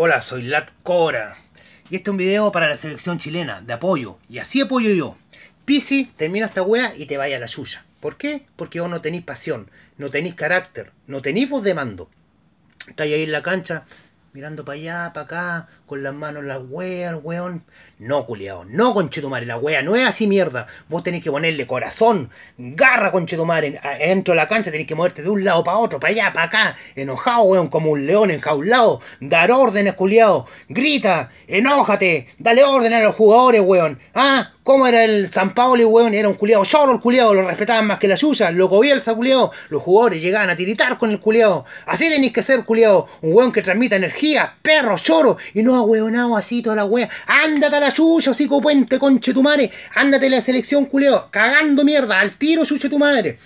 Hola, soy Lat Cora Y este es un video para la selección chilena, de apoyo. Y así apoyo yo. Pisi, termina esta wea y te vaya a la suya. ¿Por qué? Porque vos no tenéis pasión, no tenéis carácter, no tenéis voz de mando. Estáis ahí en la cancha, mirando para allá, para acá, con las manos las weas, weón. No, culiao, no, conchetumare, la wea no es así mierda. Vos tenés que ponerle corazón, garra, conchetumare, dentro de la cancha tenés que moverte de un lado para otro, para allá, para acá, enojado, weón, como un león enjaulado, dar órdenes, culiao, grita, enójate, dale órdenes a los jugadores, weón. Ah, ¿Cómo era el San y hueón? Era un culiado choro el culiado, lo respetaban más que la suya, lo el culiado, los jugadores llegaban a tiritar con el culiado. Así tenéis que ser culiado, un hueón que transmita energía, perro, choro, y no ha hueonado así toda la hueá. Ándate a la suya, psicopuente, puente, conche tu madre, ándate a la selección culiado, cagando mierda, al tiro, suche tu madre.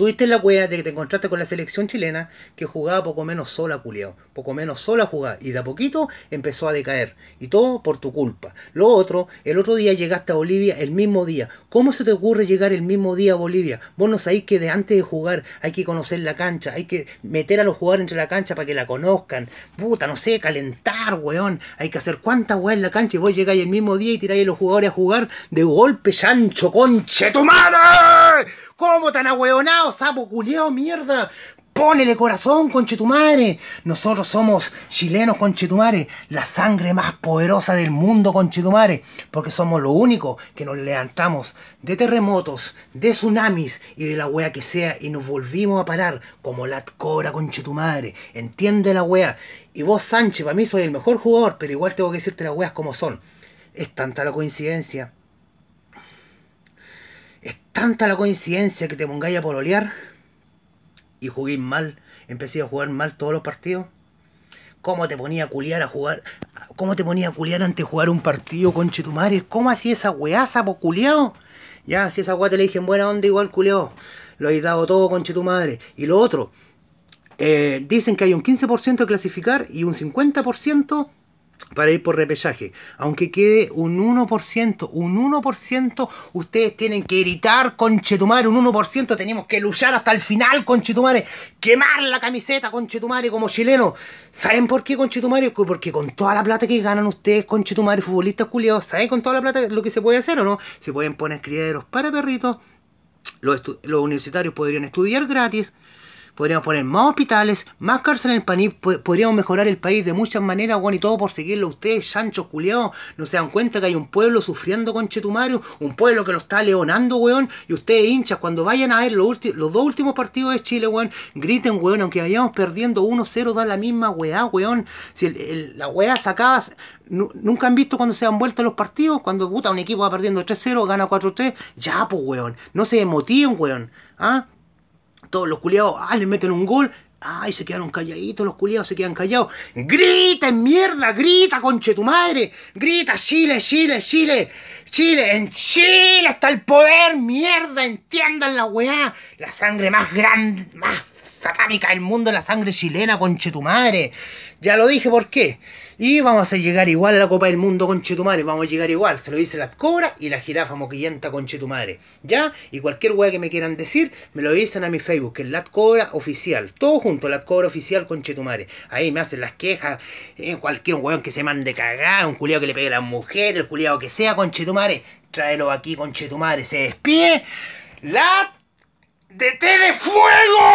Tuviste la wea de que te encontraste con la selección chilena que jugaba poco menos sola, culiao. Poco menos sola jugaba. Y de a poquito empezó a decaer. Y todo por tu culpa. Lo otro, el otro día llegaste a Bolivia el mismo día. ¿Cómo se te ocurre llegar el mismo día a Bolivia? Vos no sabés que de antes de jugar hay que conocer la cancha. Hay que meter a los jugadores entre la cancha para que la conozcan. Puta, no sé, calentar, weón. Hay que hacer cuánta weas en la cancha. Y vos llegáis el mismo día y tiráis a los jugadores a jugar de golpe, chancho, conche tu madre. ¿Cómo tan ahueonado, sapo culeo, mierda? Pónele corazón, conchetumare. Nosotros somos chilenos, conchetumare. La sangre más poderosa del mundo, conchetumare. Porque somos lo único que nos levantamos de terremotos, de tsunamis y de la wea que sea. Y nos volvimos a parar como la cobra, conchetumare. Entiende la wea. Y vos, Sánchez, para mí soy el mejor jugador, pero igual tengo que decirte las weas como son. Es tanta la coincidencia tanta la coincidencia que te pongáis a pololear y juguéis mal, empecé a jugar mal todos los partidos. ¿Cómo te ponía a culiar a jugar? ¿Cómo te ponía a culiar antes de jugar un partido, madre, ¿Cómo hacía esa weaza, po culiao? Ya, si esa weá te le dije en buena onda, igual culiao. Lo he dado todo, madre Y lo otro, eh, dicen que hay un 15% de clasificar y un 50% para ir por repechaje. Aunque quede un 1%, un 1%, ustedes tienen que gritar, conchetumare, un 1%, tenemos que luchar hasta el final, conchetumare, quemar la camiseta, conchetumare, como chileno. ¿Saben por qué, conchetumare? Porque con toda la plata que ganan ustedes, Chetumare, futbolistas culiados, ¿saben con toda la plata lo que se puede hacer o no? Se pueden poner criaderos para perritos, los universitarios podrían estudiar gratis, podríamos poner más hospitales, más cárcel en el país, podríamos mejorar el país de muchas maneras, weón, y todo por seguirlo ustedes, chanchos culiados, no se dan cuenta que hay un pueblo sufriendo con Chetumario, un pueblo que lo está leonando, weón, y ustedes hinchas, cuando vayan a ver los, dos últimos partidos de Chile, weón, griten, weón, aunque vayamos perdiendo 1-0, da la misma weá, weón, si la weá sacaba... nunca han visto cuando se han vuelto los partidos, cuando puta un equipo va perdiendo 3-0, gana 4-3, ya pues weón, no se emotiven, weón, ¿ah? Todos los culiados, ah, le meten un gol. Ay, se quedaron calladitos los culiados, se quedan callados. ¡Grita mierda! ¡Grita, conche tu madre! ¡Grita, Chile, Chile, Chile! ¡Chile! ¡En Chile está el poder! ¡Mierda! ¡Entiendan la weá! La sangre más grande, más satánica del mundo en la sangre chilena, madre. Ya lo dije por qué. Y vamos a llegar igual a la Copa del Mundo, madre. Vamos a llegar igual. Se lo dice las cobras y la jirafa moquillenta, madre. ¿Ya? Y cualquier weá que me quieran decir, me lo dicen a mi Facebook, que es la Cobra Oficial. Todo junto, la Cobra Oficial, madre. Ahí me hacen las quejas. En eh, cualquier weón que se mande cagada, un culiado que le pegue a la mujer. el culiado que sea, madre. Tráelo aquí, madre. Se despide. Lat de té de fuego.